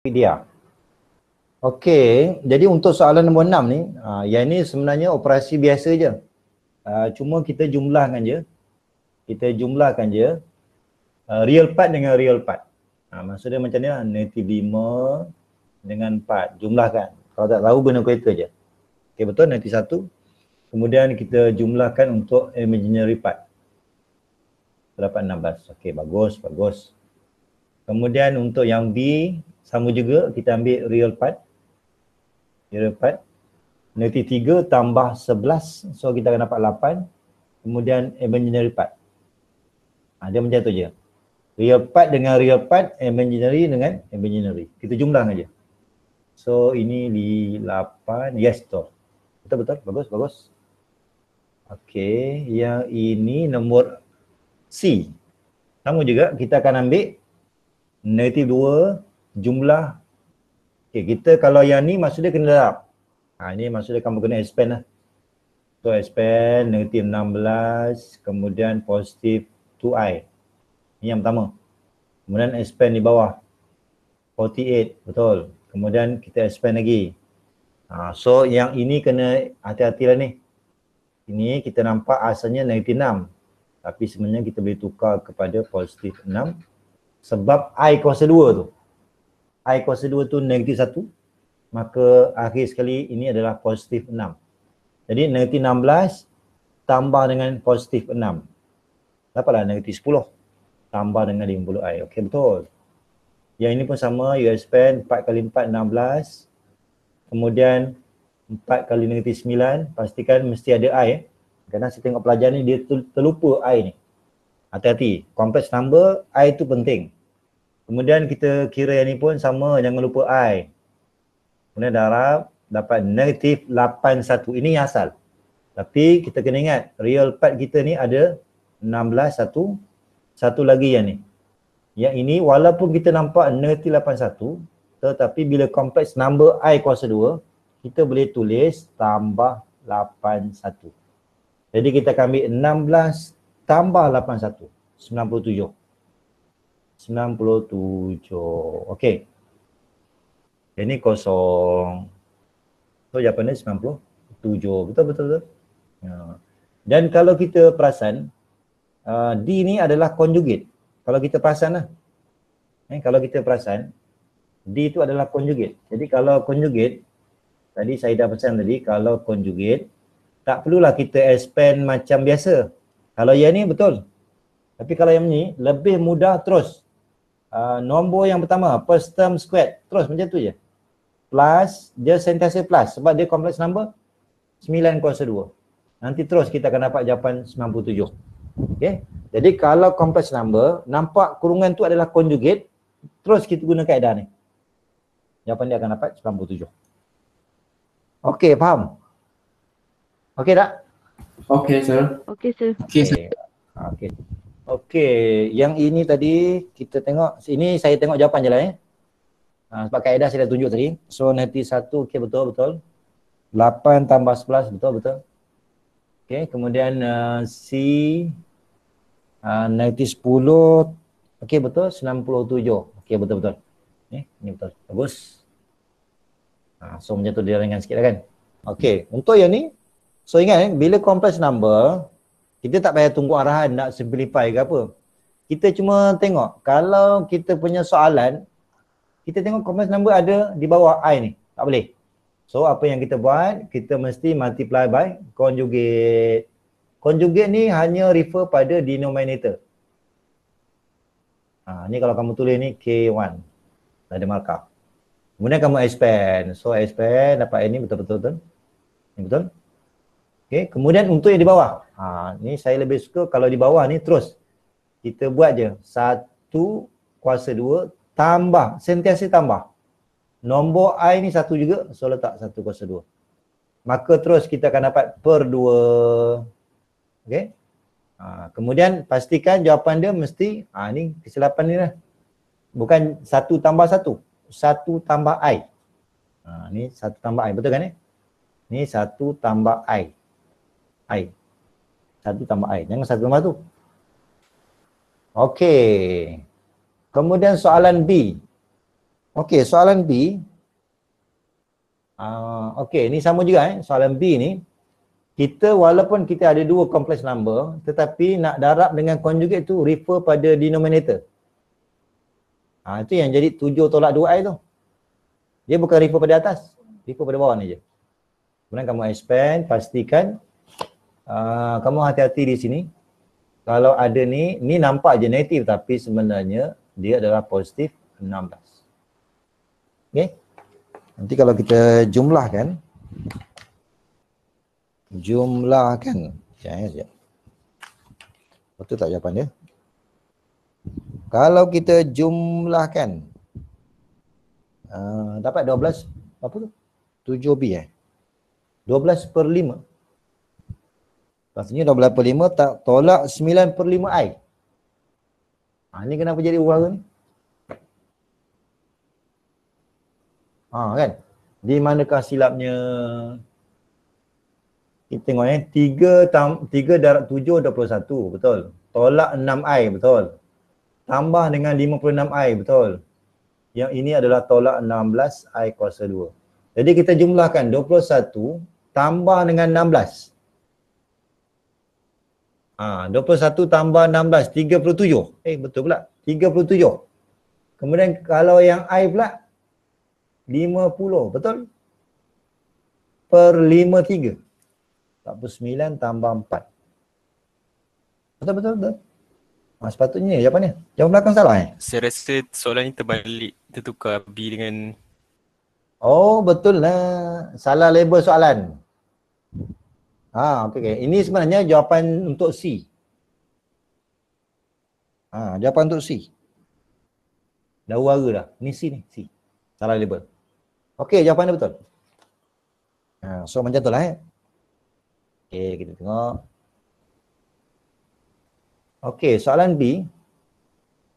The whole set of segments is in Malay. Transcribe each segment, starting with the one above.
Wikipedia. Okey, jadi untuk soalan nombor enam ni, uh, yang ni sebenarnya operasi biasa je. Uh, cuma kita jumlahkan je. Kita jumlahkan je uh, real part dengan real part. Uh, maksudnya macam ni lah, negative 5 dengan 4. Jumlahkan. Kalau tak tahu, benda kereta je. Okey, betul? Negative 1. Kemudian kita jumlahkan untuk imaginary part. Dapat 16. Okey, bagus, bagus. Kemudian untuk yang B sama juga kita ambil real part. Real part. Negatif 3 tambah 11 so kita akan dapat 8. Kemudian imaginary part. Ha, dia macam tu je. Real part dengan real part, imaginary dengan imaginary. Kita jumlah aja. So ini di 8, yes tu. Betul betul, bagus bagus. Okey, yang ini nombor C. Sama juga kita akan ambil negatif 2 jumlah okay, kita kalau yang ni maksud dia kena lap ha, ini maksud dia kamu kena expand lah so expand negatif 16 kemudian positif 2i ini yang pertama kemudian expand di bawah 48 betul kemudian kita expand lagi ha, so yang ini kena hati-hati lah ni ini kita nampak asalnya negatif 6 tapi sebenarnya kita boleh tukar kepada positif sebab I kuasa 2 tu I kuasa 2 tu negatif 1 Maka akhir sekali ini adalah positif 6 Jadi negatif 16 Tambah dengan positif 6 Dapatlah negatif 10 Tambah dengan 50 I, okey betul Yang ini pun sama, you expand 4 kali 4, 16 Kemudian 4 kali negatif 9 Pastikan mesti ada I eh. Kadang saya tengok pelajaran ni, dia terlupa I ni hati-hati complex number i itu penting kemudian kita kira yang ni pun sama jangan lupa i kemudian darab dapat negatif 81 ini yang asal tapi kita kena ingat real part kita ni ada 16 satu satu lagi yang ni yang ini walaupun kita nampak negatif 81 tetapi bila kompleks number i kuasa 2 kita boleh tulis tambah 81 jadi kita akan ambil 16 tambah 81 97 97 okey ini kosong so jawapannya 97 betul betul betul ya. dan kalau kita perasan uh, d ni adalah konjugit. kalau kita perasan lah eh, kalau kita perasan d itu adalah konjugit. jadi kalau konjugit, tadi saya dah pesan tadi kalau konjugit tak perlulah kita expand macam biasa kalau yang ni betul. Tapi kalau yang ni lebih mudah terus. Uh, nombor yang pertama first term squared terus macam tu je. Plus dia sentiasa plus sebab dia kompleks nombor 9 kuasa 2. Nanti terus kita akan dapat jawapan 97. Okey. Jadi kalau kompleks nombor nampak kurungan tu adalah conjugate terus kita guna kaedah ni. Jawapan dia akan dapat 97. Okey, faham? Okey tak? Okay, sir. Okay, sir. Okay, sir. Okay. Okay, yang ini tadi kita tengok, ini saya tengok jawapan je lah eh. Ha, sebab kaedah saya dah tunjuk tadi. So, nanti satu, okay, betul, betul. Lapan tambah sebelas betul, betul. Okay, kemudian uh, C, uh, nanti 10, okay, betul, tujuh, Okay, betul, betul. Eh, ini betul, bagus. Ha, so, menjatuh tu dia ringan sikit lah kan. Okay, untuk yang ni, So ingat eh, bila complex number kita tak payah tunggu arahan nak simplify ke apa. Kita cuma tengok kalau kita punya soalan kita tengok complex number ada di bawah i ni. Tak boleh. So apa yang kita buat, kita mesti multiply by conjugate. Conjugate ni hanya refer pada denominator. Ha, ni kalau kamu tulis ni K1. Tak ada markah. Kemudian kamu expand. So expand dapat ini betul-betul betul. Ini -betul, -betul. betul? Okey, kemudian untuk yang di bawah. Ha, ni saya lebih suka kalau di bawah ni terus. Kita buat je. Satu kuasa dua tambah. Sentiasa tambah. Nombor I ni satu juga. So letak satu kuasa dua. Maka terus kita akan dapat per dua. Okay. Ha, kemudian pastikan jawapan dia mesti. Ha, ni kesilapan ni lah. Bukan satu tambah satu. Satu tambah I. Ha, ni satu tambah I. Betul kan ni? Eh? Ni satu tambah I. I. Satu tambah I. Jangan satu tambah tu. Okey. Kemudian soalan B. Okey, soalan B. Uh, Okey, ni sama juga eh. Soalan B ni. Kita walaupun kita ada dua complex number, tetapi nak darab dengan conjugate tu refer pada denominator. Ha, itu yang jadi tujuh tolak dua i tu. Dia bukan refer pada atas. Refer pada bawah ni je. Kemudian kamu expand, pastikan Ah, kamu hati-hati di sini. Kalau ada ni, ni nampak je negatif tapi sebenarnya dia adalah positif 16. Okay. Nanti kalau kita jumlahkan. Jumlahkan. Sekejap, eh, sekejap. Betul tak jawapan dia? Kalau kita jumlahkan. Uh, dapat 12. Apa tu? 7B eh. 12 per 5. Maksudnya 12 per 5 tak tolak 9 per 5 i. Ha, ni kenapa jadi huara ni? Ha, kan? Di manakah silapnya? Kita tengok eh. 3, tam, 3 darab 7, 21. Betul. Tolak 6 i Betul. Tambah dengan 56 i Betul. Yang ini adalah tolak 16 i kuasa 2. Jadi kita jumlahkan 21 tambah dengan 16. Ha, 21 tambah 16, 37. Eh, betul pula. 37. Kemudian kalau yang I pula, 50. Betul? Per 53. 3. tambah 4. Betul, betul, betul. Ha, sepatutnya jawapannya. Jawapan belakang salah eh? Saya rasa soalan ni terbalik. Tertukar B dengan... Oh, betul lah. Salah label soalan. Ha, okay, Ini sebenarnya jawapan untuk C. Ha, jawapan untuk C. Dah huara dah. Ni C ni, C. Salah label. Okey, jawapan dia betul. Ha, so macam tu lah eh. Okey, kita tengok. Okey, soalan B.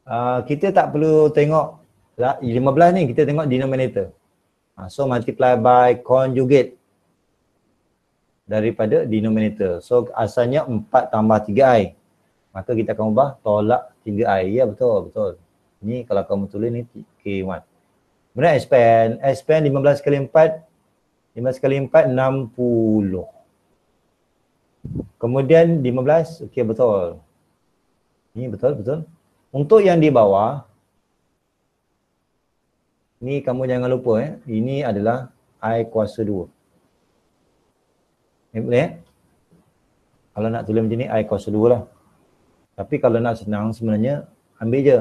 Uh, kita tak perlu tengok 15 lah, ni, kita tengok denominator. Ha, so multiply by conjugate daripada denominator. So asalnya 4 tambah 3i. Maka kita akan ubah tolak 3i. Ya betul, betul. Ini kalau kamu tulis ni K1. Kemudian expand. Expand 15 kali 4. 15 kali 4, 60. Kemudian 15, okey betul. Ini betul, betul. Untuk yang di bawah, ini kamu jangan lupa eh. Ini adalah i kuasa 2 boleh eh? kalau nak tulis macam ni I kuasa 2 lah tapi kalau nak senang sebenarnya ambil je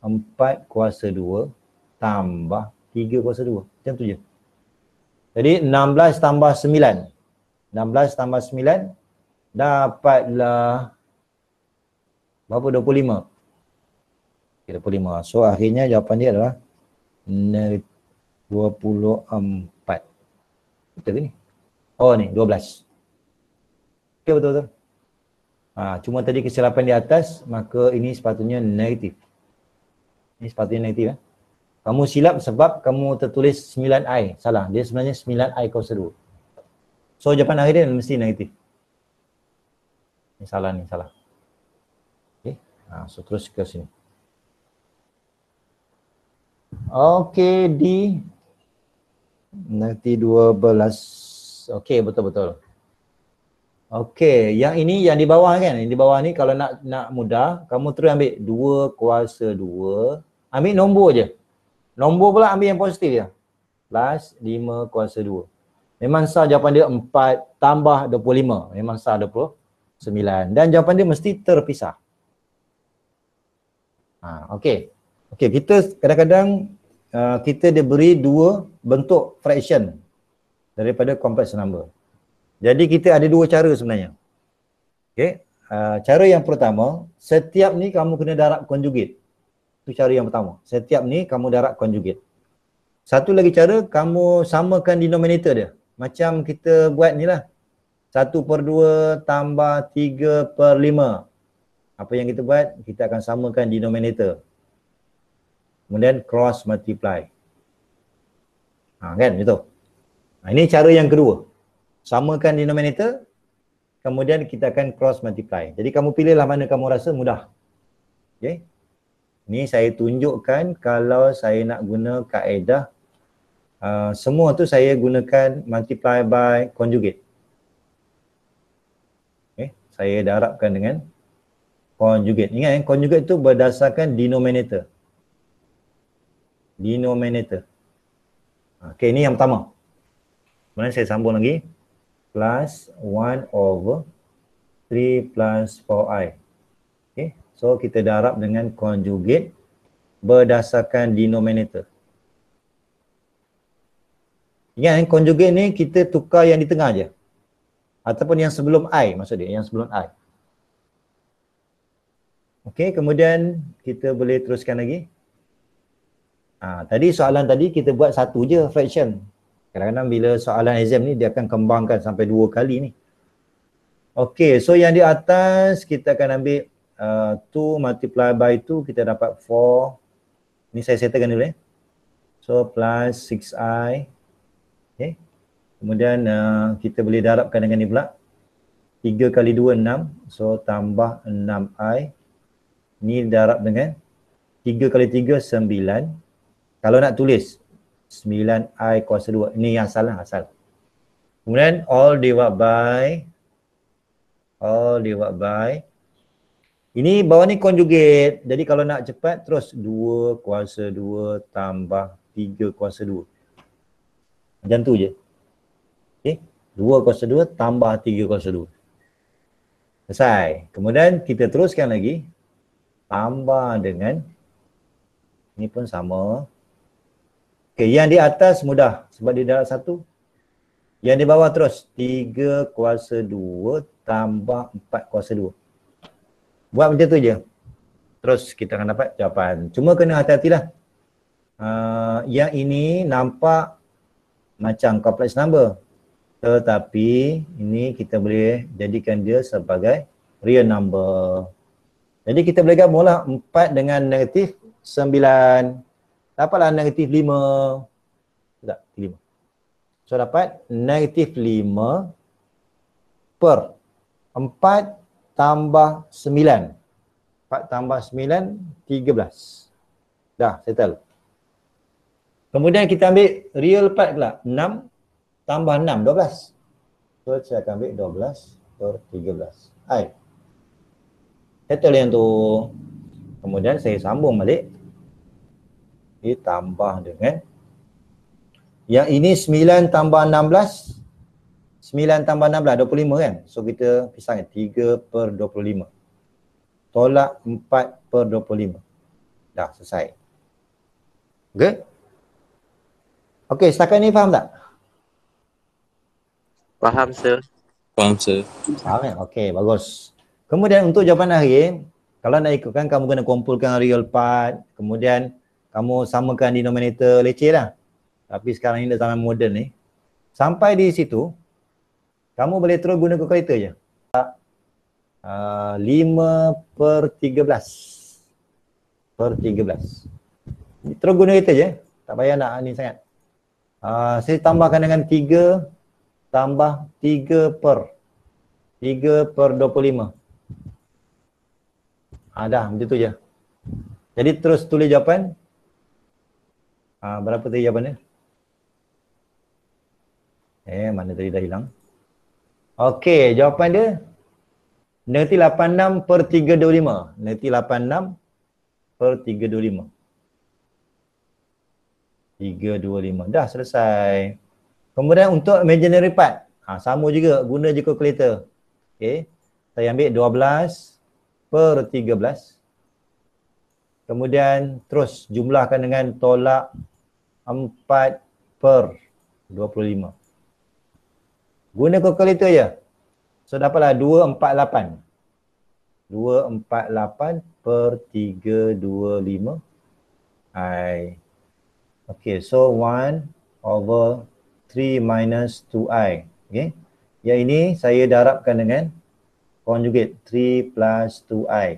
4 kuasa 2 tambah 3 kuasa 2 macam tu je jadi 16 tambah 9 16 tambah 9 dapatlah berapa 25 25 so akhirnya jawapan dia adalah 24 betul ke ni oh ni 12 Okey betul-betul. Ha, cuma tadi kesilapan di atas, maka ini sepatutnya negatif. Ini sepatutnya negatif. Eh? Kamu silap sebab kamu tertulis 9i. Salah. Dia sebenarnya 9i kau seru. So, jawapan akhir dia mesti negatif. Ini salah ni, salah. Okay. Ha, so, terus ke sini. Okay, di nanti 12. Okay, betul-betul. Okey, yang ini yang di bawah kan? Yang di bawah ni kalau nak nak mudah, kamu terus ambil 2 kuasa 2. Ambil nombor je. Nombor pula ambil yang positif je. Plus 5 kuasa 2. Memang sah jawapan dia 4 tambah 25. Memang sah 29. Dan jawapan dia mesti terpisah. Ha, okey. Okey, kita kadang-kadang uh, kita diberi dua bentuk fraction daripada complex number. Jadi kita ada dua cara sebenarnya. Okey. Uh, cara yang pertama, setiap ni kamu kena darab konjugit. Itu cara yang pertama. Setiap ni kamu darab konjugit. Satu lagi cara, kamu samakan denominator dia. Macam kita buat ni lah. Satu per dua tambah tiga per lima. Apa yang kita buat, kita akan samakan denominator. Kemudian cross multiply. Ha, kan? Itu. Ha, ah, ini cara yang kedua samakan denominator kemudian kita akan cross multiply jadi kamu pilihlah mana kamu rasa mudah Okay, ni saya tunjukkan kalau saya nak guna kaedah uh, semua tu saya gunakan multiply by conjugate Okay, saya darabkan dengan conjugate ingat kan conjugate tu berdasarkan denominator denominator Okay, ni yang pertama kemudian saya sambung lagi plus 1 over 3 plus 4i. Okay. So kita darab dengan conjugate berdasarkan denominator. Ingat kan conjugate ni kita tukar yang di tengah je. Ataupun yang sebelum i maksud dia yang sebelum i. Okey, kemudian kita boleh teruskan lagi. Ha, tadi soalan tadi kita buat satu je fraction. Kadang-kadang bila soalan exam ni dia akan kembangkan sampai dua kali ni. Okay, so yang di atas kita akan ambil 2 uh, multiply by 2 kita dapat 4. Ni saya settlekan dulu Eh. So plus 6i. Okay. Kemudian uh, kita boleh darabkan dengan ni pula. 3 kali 2, 6. So tambah 6i. Ni darab dengan 3 kali 3, 9. Kalau nak tulis, 9i kuasa 2. Ini yang salah asal. Kemudian all divided by all divided by ini bawah ni conjugate. Jadi kalau nak cepat terus 2 kuasa 2 tambah 3 kuasa 2. Macam tu je. Okey. 2 kuasa 2 tambah 3 kuasa 2. Selesai. Kemudian kita teruskan lagi. Tambah dengan ini pun sama. Okay, yang di atas mudah sebab dia darab satu. Yang di bawah terus. Tiga kuasa dua tambah empat kuasa dua. Buat macam tu je. Terus kita akan dapat jawapan. Cuma kena hati lah. Uh, ah, yang ini nampak macam complex number. Tetapi ini kita boleh jadikan dia sebagai real number. Jadi kita boleh gabunglah empat dengan negatif sembilan dapatlah negatif 5 tak 5 so dapat negatif 5 per 4 tambah 9 4 tambah 9 13 dah settle kemudian kita ambil real part pula 6 tambah 6 12 so saya akan ambil 12 per 13 hai settle yang tu kemudian saya sambung balik okay, tambah dengan yang ini 9 tambah 16 9 tambah 16 25 kan so kita pisang 3 per 25 tolak 4 per 25 dah selesai okey okey setakat ni faham tak faham sir faham sir faham kan? okey bagus kemudian untuk jawapan akhir kalau nak ikutkan kamu kena kumpulkan real part kemudian kamu samakan denominator leceh lah tapi sekarang ni dah zaman moden ni sampai di situ kamu boleh terus guna calculator je uh, ah, 5 per 13 per 13 terus guna kereta je tak payah nak ni sangat uh, saya tambahkan dengan 3 tambah 3 per 3 per 25 ha, ah, dah macam tu je jadi terus tulis jawapan Ha, berapa tadi jawapan dia? Eh, mana tadi dah hilang? Okey, jawapan dia negatif 86 per 325. Negatif 86 per 325. 325. Dah selesai. Kemudian untuk imaginary part. Ha, sama juga. Guna je calculator. Okey. Saya ambil 12 per 13. Kemudian terus jumlahkan dengan tolak 4 per 25 Guna kalkulator je So dapatlah 248 248 per 325 I Okay so 1 over 3 minus 2i Okay Yang ini saya darabkan dengan Conjugate 3 plus 2i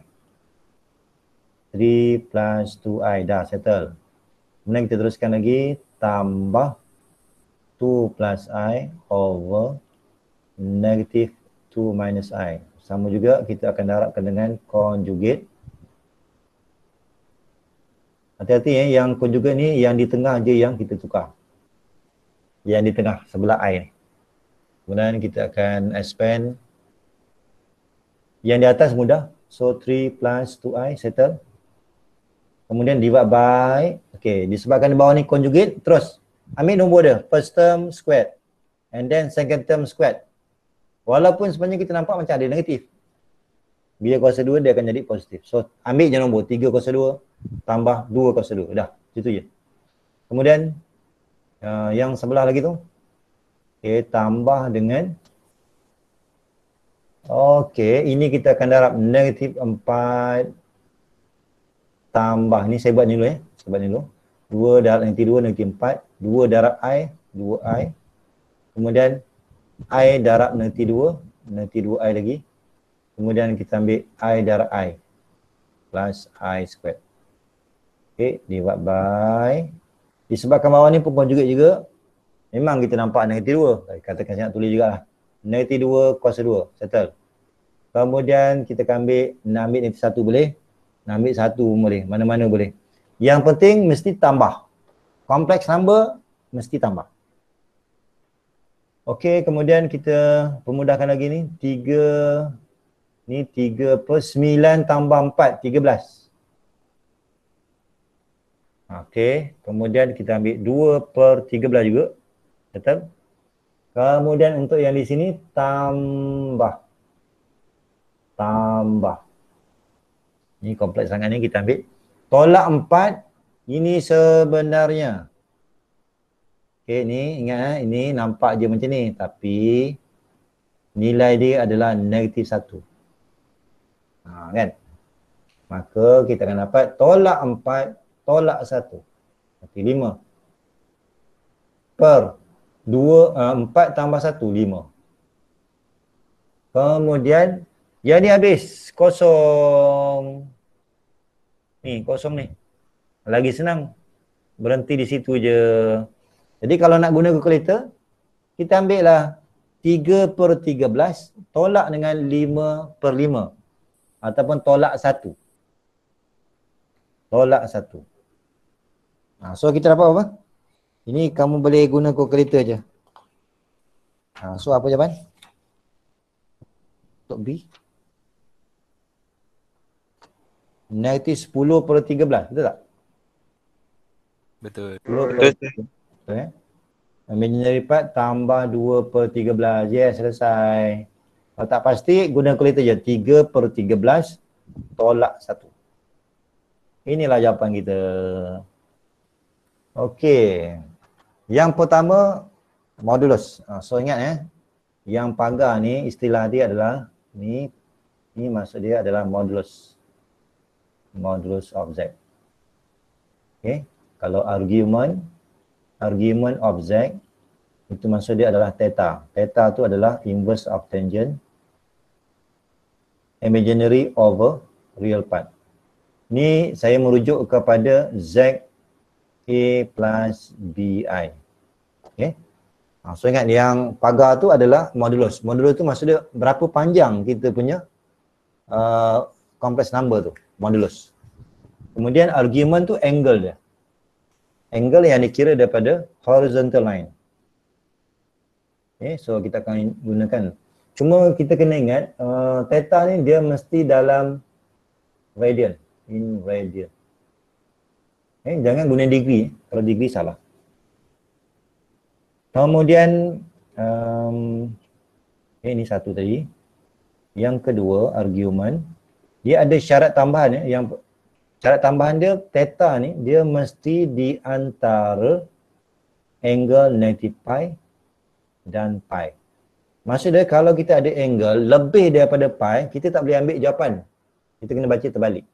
3 plus 2i dah settle Kemudian kita teruskan lagi tambah 2 plus i over negative 2 minus i. Sama juga kita akan darabkan dengan conjugate. Hati-hati ya, yang conjugate ni yang di tengah je yang kita tukar. Yang di tengah, sebelah i ni. Kemudian kita akan expand. Yang di atas mudah. So 3 plus 2i settle. Kemudian divide by Okay, disebabkan di bawah ni conjugate, terus ambil nombor dia, first term squared and then second term squared walaupun sebenarnya kita nampak macam ada negatif bila kuasa 2 dia akan jadi positif so ambil je nombor 3 kuasa 2 tambah 2 kuasa 2, dah, itu je kemudian uh, yang sebelah lagi tu okay, tambah dengan Okey, ini kita akan darab negatif 4 tambah, ni saya buat ni dulu ya eh sebab ni dulu 2 darab nanti 2 nanti 4 2 darab I 2 I kemudian I darab nanti 2 nanti 2 I lagi kemudian kita ambil I darab I plus I squared Okay, divide by Disebabkan bawah ni pun juga juga Memang kita nampak negatif 2 Katakan saya nak tulis juga lah Negatif 2 kuasa 2, settle Kemudian kita akan ambil Nak ambil ni satu boleh Nak ambil satu boleh, mana-mana boleh yang penting mesti tambah. Complex number mesti tambah. Okey, kemudian kita pemudahkan lagi ni. 3 ni 3 per 9 tambah 4, 13. Okey, kemudian kita ambil 2 per 13 juga. Betul? Kemudian untuk yang di sini tambah. Tambah. Ini kompleks sangat ni kita ambil Tolak empat Ini sebenarnya Okey ni ingat eh ini nampak je macam ni tapi nilai dia adalah negatif satu. Ha kan? Maka kita akan dapat tolak empat, tolak satu. Berarti lima. Per dua, eh, empat tambah satu, lima. Kemudian yang ni habis kosong ni kosong ni lagi senang berhenti di situ je jadi kalau nak guna kalkulator kita ambil lah 3 per 13 tolak dengan 5 per 5 ataupun tolak 1 tolak 1 ha, so kita dapat apa? ini kamu boleh guna kalkulator je ha, so apa jawapan? untuk B negatif 10 per 13 betul tak? Betul. Betul. Imaginary eh? part tambah 2 per 13. Yes, yeah, selesai. Kalau tak pasti, guna kalkulator je. 3 per 13 tolak 1. Inilah jawapan kita. Okey. Yang pertama, modulus. Ha, so, ingat eh. Yang pagar ni, istilah dia adalah ni. Ni maksud dia adalah modulus. Modulus modulus of z. Okay. Kalau argument, argument of z itu maksud dia adalah theta. Theta tu adalah inverse of tangent imaginary over real part. Ni saya merujuk kepada z a plus bi. Okay. Ha, so ingat yang pagar tu adalah modulus. Modulus tu maksudnya berapa panjang kita punya uh, complex number tu modulus. Kemudian argument tu angle dia. Angle yang dikira daripada horizontal line. Okay, so kita akan gunakan. Cuma kita kena ingat uh, theta ni dia mesti dalam radian. In radian. Okay, jangan guna degree. Kalau degree salah. Kemudian um, okay, ini satu tadi. Yang kedua argument dia ada syarat tambahan ya yang syarat tambahan dia theta ni dia mesti di antara angle 90 pi dan pi maksudnya kalau kita ada angle lebih daripada pi kita tak boleh ambil jawapan kita kena baca terbalik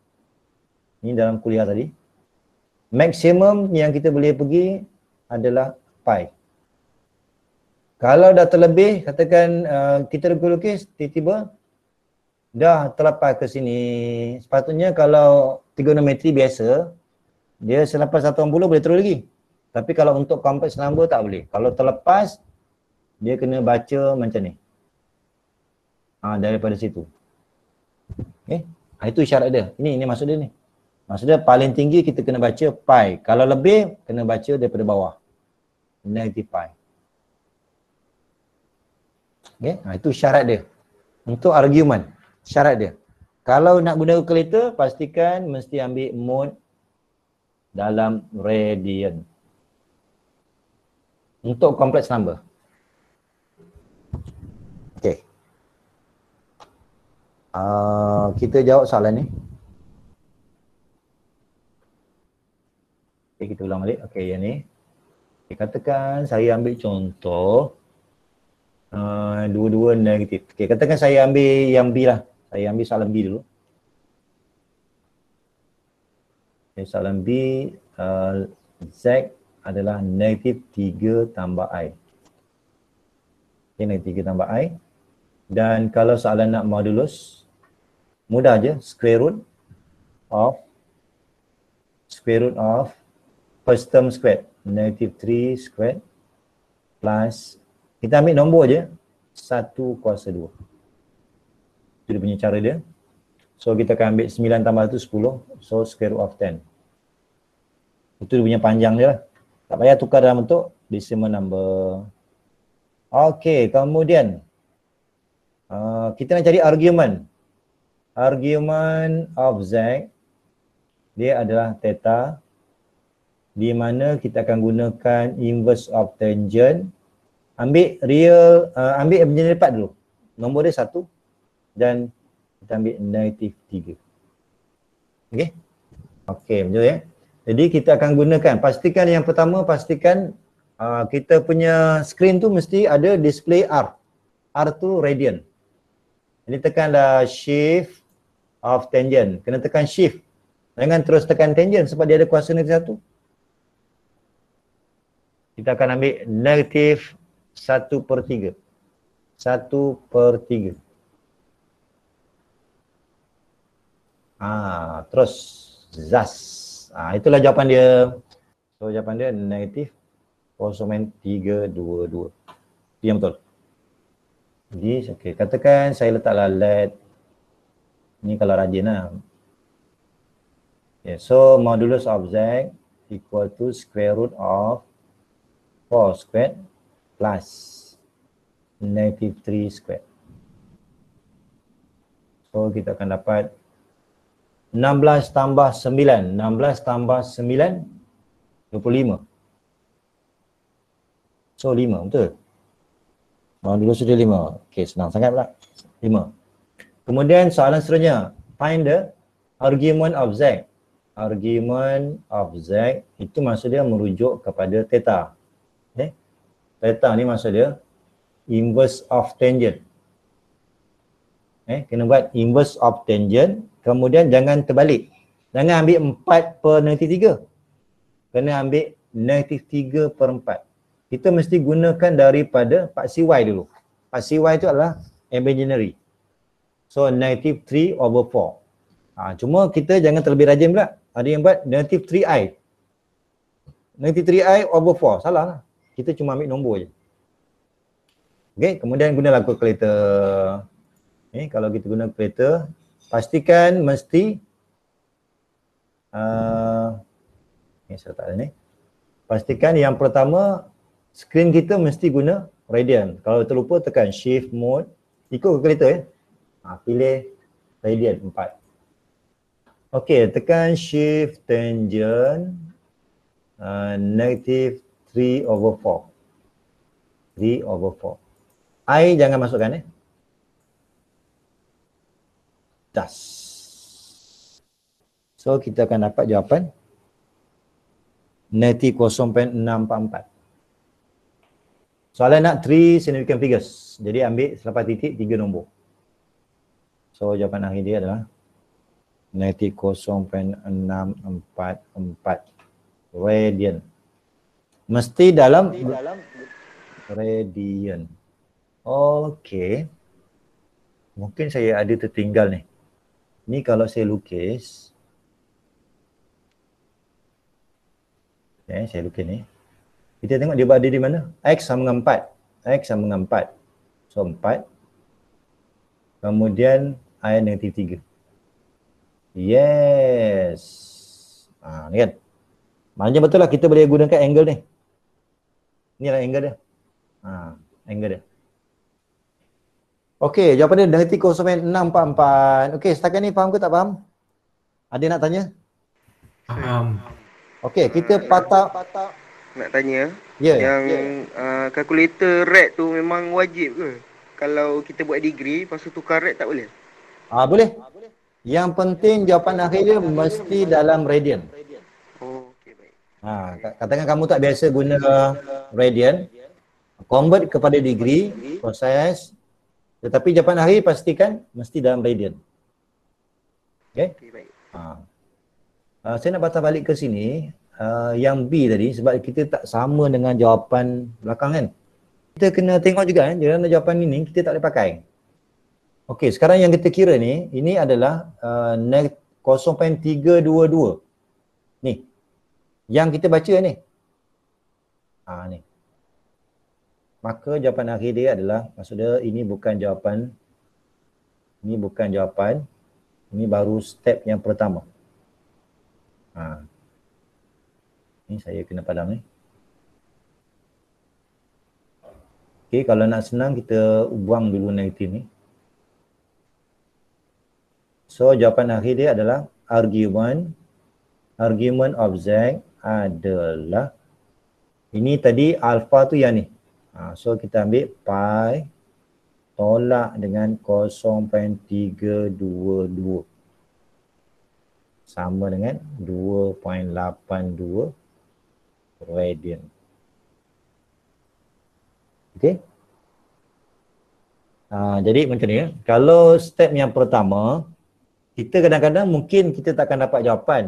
Ini dalam kuliah tadi maksimum yang kita boleh pergi adalah pi kalau dah terlebih katakan uh, kita lukis tiba-tiba dah terlepas ke sini sepatutnya kalau trigonometri biasa dia selepas 180 boleh terus lagi tapi kalau untuk kompleks number tak boleh kalau terlepas dia kena baca macam ni ha, daripada situ okay. Eh, ha, itu syarat dia ini, ini maksud dia ni maksudnya paling tinggi kita kena baca pi kalau lebih kena baca daripada bawah negative pi okay. ha, itu syarat dia untuk argument syarat dia kalau nak guna calculator pastikan mesti ambil mode dalam radian untuk kompleks number okey uh, kita jawab soalan ni okay, eh, kita ulang balik okey yang ni okay, katakan saya ambil contoh Uh, dua-dua negatif. Okay, katakan saya ambil yang B lah. Saya ambil salam B dulu. Okay, salam B, uh, Z adalah negatif 3 tambah I. Okay, negatif 3 tambah I. Dan kalau soalan nak modulus, mudah je, square root of square root of first term squared negative 3 squared plus kita ambil nombor je 1 kuasa dia punya cara dia so kita akan ambil 9 tambah tu 10 so square root of 10 itu dia punya panjang dia lah tak payah tukar dalam bentuk decimal number Okay, kemudian uh, kita nak cari argument argument of z dia adalah theta di mana kita akan gunakan inverse of tangent ambil real uh, ambil yang lepas dulu nombor dia satu dan kita ambil negatif 3. Okey? Okey, betul ya. Jadi kita akan gunakan pastikan yang pertama pastikan uh, kita punya screen tu mesti ada display R. R tu radian. Ini tekanlah shift of tangent. Kena tekan shift. Jangan terus tekan tangent sebab dia ada kuasa negatif satu. Kita akan ambil negatif satu per tiga. Satu per tiga. Ah, terus zas. Ah, itulah jawapan dia. So jawapan dia negatif 0322. Yang betul. Jadi okey, katakan saya letaklah led ni kalau rajin lah. Okay, so modulus of z equal to square root of 4 squared plus negative 3 squared. So kita akan dapat 16 tambah 9 16 tambah 9 25 So 5 betul Bahan dulu sudah 5 Okay senang sangat pula 5 Kemudian soalan seterusnya Find the argument of Z Argument of Z Itu maksud dia merujuk kepada theta okay. Theta ni maksud dia Inverse of tangent Eh, kena buat inverse of tangent kemudian jangan terbalik jangan ambil 4 per negatif 3 kena ambil negatif 3 per 4 kita mesti gunakan daripada paksi Y dulu paksi Y itu adalah imaginary so negatif 3 over 4 ha, cuma kita jangan terlebih rajin pula ada yang buat negatif 3i negatif 3i over 4 salah lah kita cuma ambil nombor je Okay, kemudian guna lah calculator Okay, eh, kalau kita guna calculator pastikan mesti uh, ni saya tak ni pastikan yang pertama screen kita mesti guna radian kalau terlupa tekan shift mode ikut kereta ya ha, pilih radian 4 Okey, tekan shift tangent uh, negative 3 over 4 3 over 4 I jangan masukkan eh atas. So kita akan dapat jawapan Neti 0.644 Soalan nak 3 significant figures Jadi ambil selepas titik tiga nombor So jawapan akhir dia adalah Neti 0.644 Radian Mesti dalam Mesti dalam Radian Okey. Mungkin saya ada tertinggal ni Ni kalau saya lukis Okay, eh, saya lukis ni Kita tengok dia berada di mana X sama dengan 4 X sama dengan 4 So 4 Kemudian I negatif 3 Yes ha, ni kan Maknanya betul lah kita boleh gunakan angle ni Ni lah angle dia ha, Angle dia Okey, jawapan dia dengan tiga Okey, setakat ni faham ke tak faham? Ada nak tanya? Faham. Okey, kita patah patah. Nak tanya? Yeah, yang yeah. Uh, calculator red tu memang wajib ke? Kalau kita buat degree, lepas tu tukar red tak boleh? Ah uh, boleh. Yang penting jawapan akhirnya dia mesti dalam radian. Oh, okay, baik. Ha, katakan kamu tak biasa guna radian, convert kepada degree, proses, tetapi jawapan hari pastikan mesti dalam radian. Okey. Okay, ha. Uh, saya nak patah balik ke sini uh, yang B tadi sebab kita tak sama dengan jawapan belakang kan. Kita kena tengok juga kan eh, jangan jawapan ini kita tak boleh pakai. Okey, sekarang yang kita kira ni ini adalah ha, uh, 0.322. Ni. Yang kita baca ni. Ah ha, ni. 0.322 maka jawapan akhir dia adalah maksudnya ini bukan jawapan ini bukan jawapan ini baru step yang pertama ha. ini saya kena padam ni eh? Okay, kalau nak senang kita buang dulu negatif ni so jawapan akhir dia adalah argument argument of Z adalah ini tadi alpha tu yang ni Ha, so kita ambil pi tolak dengan 0.322 sama dengan 2.82 radian. Okey. Ha, jadi macam ni Kalau step yang pertama kita kadang-kadang mungkin kita tak akan dapat jawapan.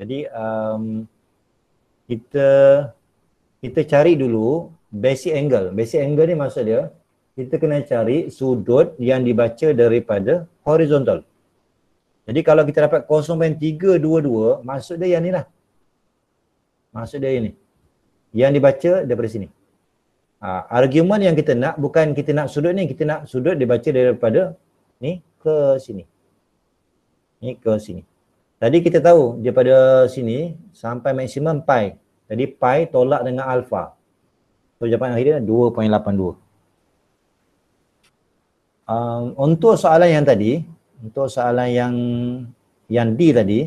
Jadi um, kita kita cari dulu basic angle. Basic angle ni maksud dia kita kena cari sudut yang dibaca daripada horizontal. Jadi kalau kita dapat 0.322 maksud dia yang ni lah. Maksud dia ini. Yang dibaca daripada sini. Ha, argument yang kita nak bukan kita nak sudut ni, kita nak sudut dibaca daripada ni ke sini. Ni ke sini. Tadi kita tahu daripada sini sampai maksimum pi. Jadi pi tolak dengan alpha. So jawapan akhir dia 2.82. Um, untuk soalan yang tadi, untuk soalan yang yang D tadi,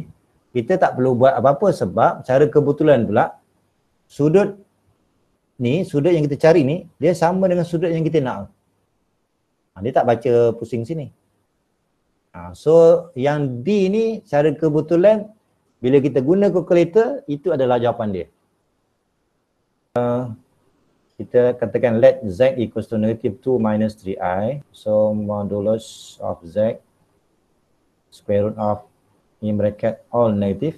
kita tak perlu buat apa-apa sebab cara kebetulan pula sudut ni, sudut yang kita cari ni, dia sama dengan sudut yang kita nak. Ah, dia tak baca pusing sini. Ah, so yang D ni cara kebetulan bila kita guna calculator itu adalah jawapan dia. Uh, kita katakan let z equals to negative 2 minus 3i so modulus of z square root of in bracket all negative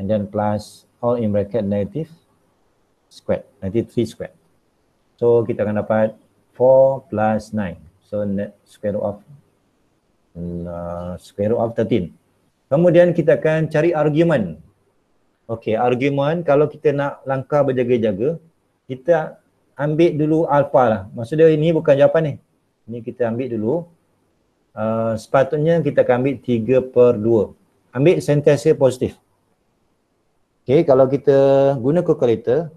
and then plus all in bracket negative square, negative 3 square. so kita akan dapat 4 plus 9 so net square root of uh, square root of 13 kemudian kita akan cari argument Okay, argument kalau kita nak langkah berjaga-jaga, kita ambil dulu alpha lah. Maksudnya ini bukan jawapan ni. Ini kita ambil dulu. Uh, sepatutnya kita akan ambil 3 per 2. Ambil sentiasa positif. Okay, kalau kita guna calculator.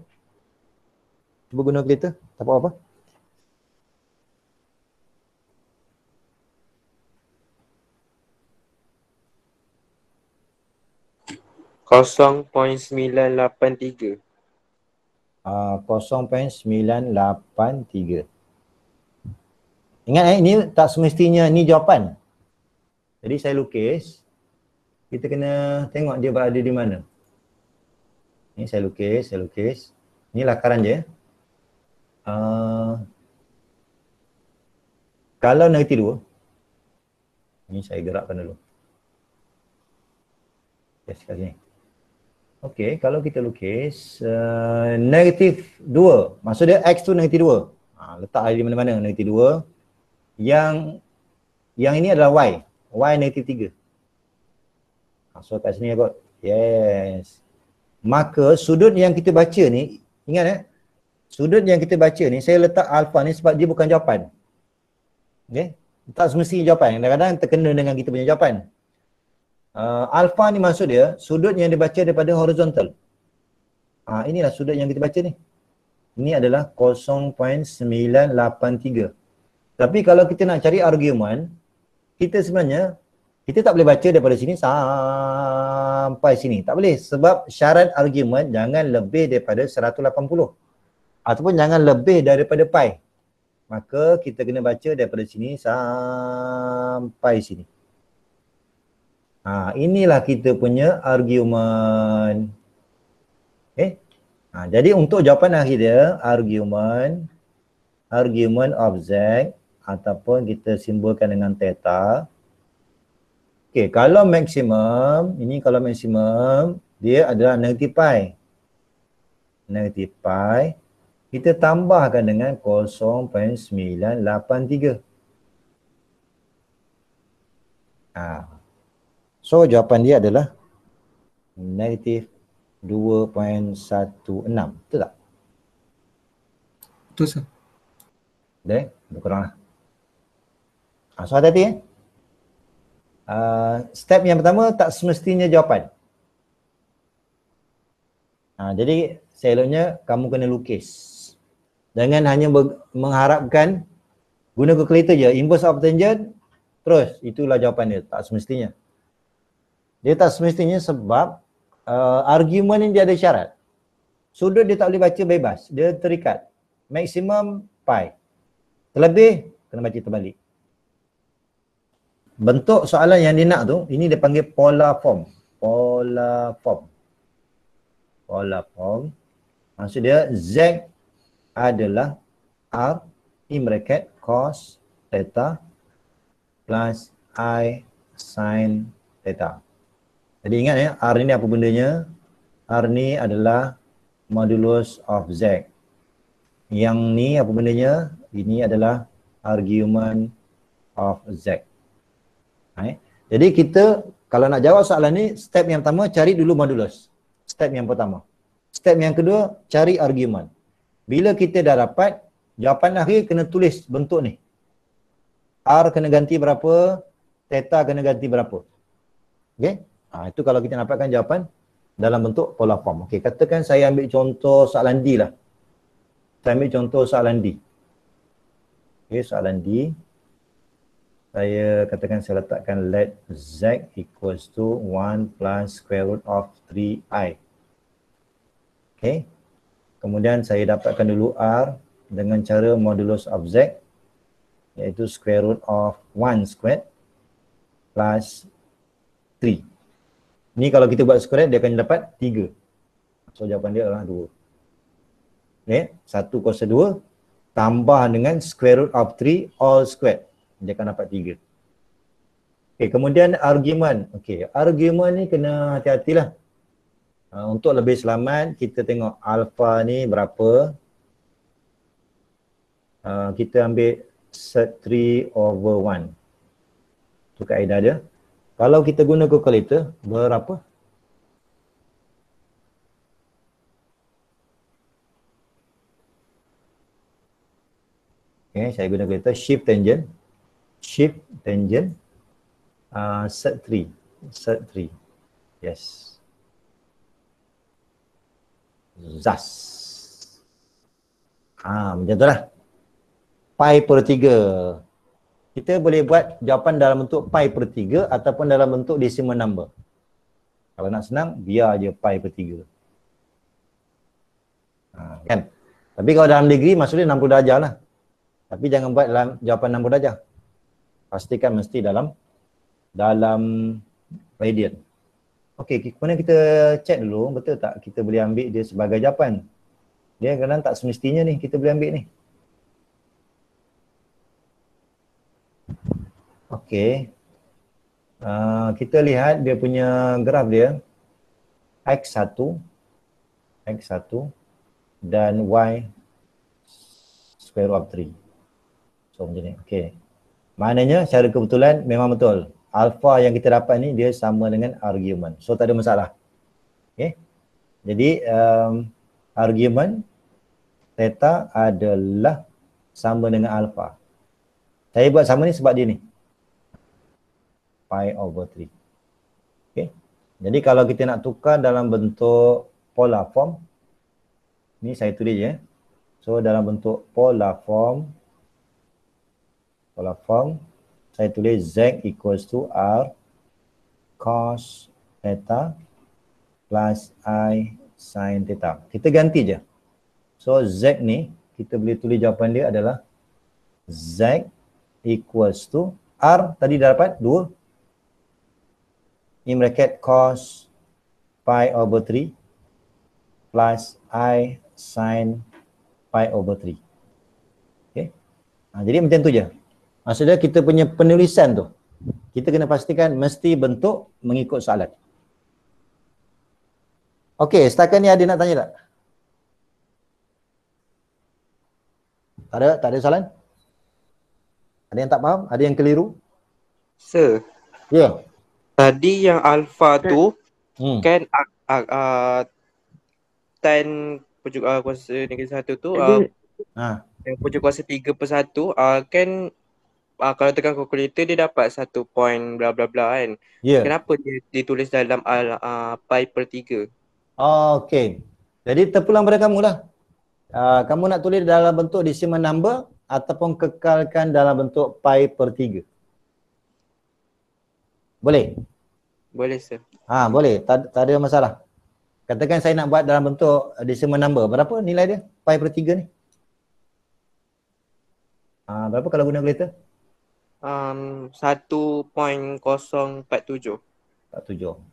Cuba guna calculator. Tak apa-apa. kosong point sembilan lapan tiga 0.983 ah, Ingat eh, ini tak semestinya ni jawapan Jadi saya lukis Kita kena tengok dia berada di mana Ini saya lukis, saya lukis Ini lakaran je uh, ah, Kalau negatif tidur. Ini saya gerakkan dulu Yes, kat sini Okey, kalau kita lukis uh, negatif 2, maksud dia x tu negatif 2. Ha, letak di mana-mana negatif 2. Yang yang ini adalah y. Y negatif 3. Ha, so kat sini aku yes. Maka sudut yang kita baca ni, ingat eh. Sudut yang kita baca ni, saya letak alpha ni sebab dia bukan jawapan. Okey. Tak semestinya jawapan. Kadang-kadang terkena dengan kita punya jawapan. Uh, alpha ni maksud dia sudut yang dibaca daripada horizontal. Ah uh, inilah sudut yang kita baca ni. Ini adalah 0.983. Tapi kalau kita nak cari argument, kita sebenarnya kita tak boleh baca daripada sini sampai sini. Tak boleh sebab syarat argument jangan lebih daripada 180 ataupun jangan lebih daripada pi. Maka kita kena baca daripada sini sampai sini. Ha, inilah kita punya argument. Okay. Eh? Ha, jadi untuk jawapan akhir dia, argument, argument of Z ataupun kita simbolkan dengan theta. Okay, kalau maksimum, ini kalau maksimum, dia adalah negatif, pi. Negative pi, kita tambahkan dengan 0.983. Ah. Ha. So jawapan dia adalah negatif 2.16. Betul tak? Betul, sir. Okay, Dah, kurang lah. Ah, so hati-hati eh. Uh, step yang pertama tak semestinya jawapan. Uh, jadi saya kamu kena lukis. Jangan hanya mengharapkan guna calculator je. Inverse of tangent, terus. Itulah jawapan dia. Tak semestinya. Dia tak semestinya sebab uh, argumen ni dia ada syarat. Sudut dia tak boleh baca bebas. Dia terikat. Maksimum pi. Terlebih, kena baca terbalik. Bentuk soalan yang dia nak tu, ini dia panggil pola form. Pola form. Pola form. Maksud dia Z adalah R in bracket cos theta plus I sin theta. Jadi ingat ya, R ni apa bendanya? R ni adalah modulus of Z. Yang ni apa bendanya? Ini adalah argument of Z. Right. Jadi kita kalau nak jawab soalan ni, step yang pertama cari dulu modulus. Step yang pertama. Step yang kedua, cari argument. Bila kita dah dapat, jawapan akhir kena tulis bentuk ni. R kena ganti berapa, theta kena ganti berapa. Okay? Ha, itu kalau kita dapatkan jawapan dalam bentuk pola form. Okey, katakan saya ambil contoh soalan D lah. Saya ambil contoh soalan D. Okey, soalan D. Saya katakan saya letakkan let Z equals to 1 plus square root of 3i. Okey. Kemudian saya dapatkan dulu R dengan cara modulus of Z iaitu square root of 1 squared plus 3. Ni kalau kita buat square dia akan dapat 3. So jawapan dia adalah 2. Ya, okay? 1 kuasa 2 tambah dengan square root of 3 all square. Dia akan dapat 3. Okay, kemudian argument. Okay, argument ni kena hati-hatilah. Uh, untuk lebih selamat, kita tengok alpha ni berapa. Uh, kita ambil set 3 over 1. Itu kaedah dia. Kalau kita guna kalkulator berapa? Okay, saya guna kalkulator shift tangent. Shift tangent. Uh, set 3. Set 3. Yes. Zas. Ah, macam tu lah. Pi per tiga kita boleh buat jawapan dalam bentuk pi per 3 ataupun dalam bentuk decimal number. Kalau nak senang, biar je pi per tiga. Ha, kan? Tapi kalau dalam negeri, maksudnya 60 darjah lah. Tapi jangan buat dalam jawapan 60 darjah. Pastikan mesti dalam dalam radian. Okey, kemudian kita check dulu betul tak kita boleh ambil dia sebagai jawapan. Dia kadang tak semestinya ni kita boleh ambil ni. Okey. Uh, kita lihat dia punya graf dia x1 x1 dan y square root of 3. So macam ni. Okey. Maknanya secara kebetulan memang betul. Alpha yang kita dapat ni dia sama dengan argument. So tak ada masalah. Okey. Jadi um, argument theta adalah sama dengan alpha. Saya buat sama ni sebab dia ni pi over 3. Okay. Jadi kalau kita nak tukar dalam bentuk pola form, ni saya tulis je. Eh. So dalam bentuk pola form, pola form, saya tulis z equals to r cos theta plus i sin theta. Kita ganti je. So z ni, kita boleh tulis jawapan dia adalah z equals to r tadi dah dapat 2 in bracket cos pi over 3 plus i sine pi over 3. Okay. Ha, jadi macam tu je. Maksudnya ha, kita punya penulisan tu. Kita kena pastikan mesti bentuk mengikut soalan. Okey, setakat ni ada nak tanya tak? Tak ada, tak ada soalan? Ada yang tak faham? Ada yang keliru? Sir. Ya. Yeah. Tadi yang alpha okay. tu hmm. kan a uh, a ten pucuk uh, kuasa negeri satu tu uh, ha uh, yang pujuk kuasa 3 per satu, a uh, kan uh, kalau tekan calculator dia dapat satu point bla bla bla kan. Yeah. Kenapa dia ditulis dalam a uh, pi per tiga? Oh, okay. Jadi terpulang pada kamu lah. Uh, kamu nak tulis dalam bentuk decimal number ataupun kekalkan dalam bentuk pi per 3. Boleh? Boleh, sir. Ha, boleh. Tak, tak ada masalah. Katakan saya nak buat dalam bentuk decimal number. Berapa nilai dia? Pi per tiga ni? Ha, berapa kalau guna kereta? Um, 1.047 47,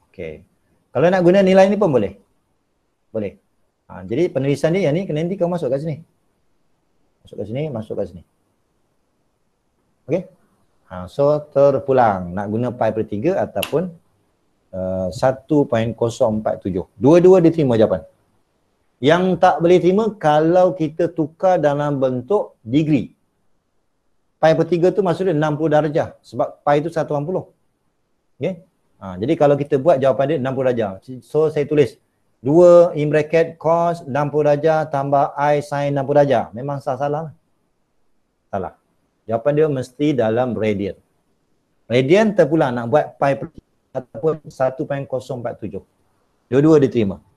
okay Kalau nak guna nilai ni pun boleh? Boleh ha, Jadi penulisan dia yang ni kena nanti kau masuk kat sini Masuk kat sini, masuk kat sini Okay Ha, so terpulang nak guna pi per tiga ataupun uh, 1.047. Dua-dua diterima jawapan. Yang tak boleh terima kalau kita tukar dalam bentuk degree. Pi per tiga tu maksudnya 60 darjah sebab pi tu 180. Okay? Ha, jadi kalau kita buat jawapan dia 60 darjah. So saya tulis 2 in bracket cos 60 darjah tambah i sin 60 darjah. Memang salah-salah. Lah. Salah. Jawapan dia mesti dalam radian. Radian terpulang nak buat pi per ataupun 1.047. Dua-dua diterima.